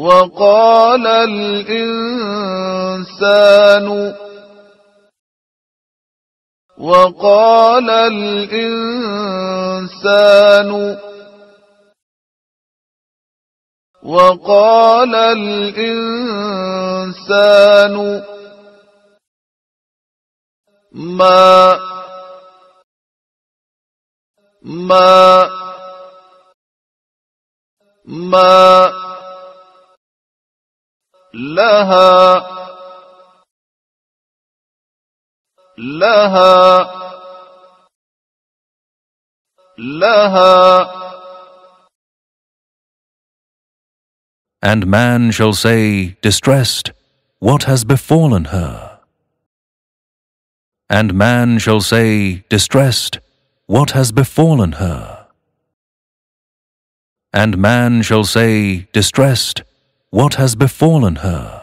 وقال الإنسان وقال الإنسان وقال الإنسان ما ما ما لها لها لها And man shall say, distressed, What has befallen her? And man shall say, distressed, What has befallen her? And man shall say, distressed, what has befallen her.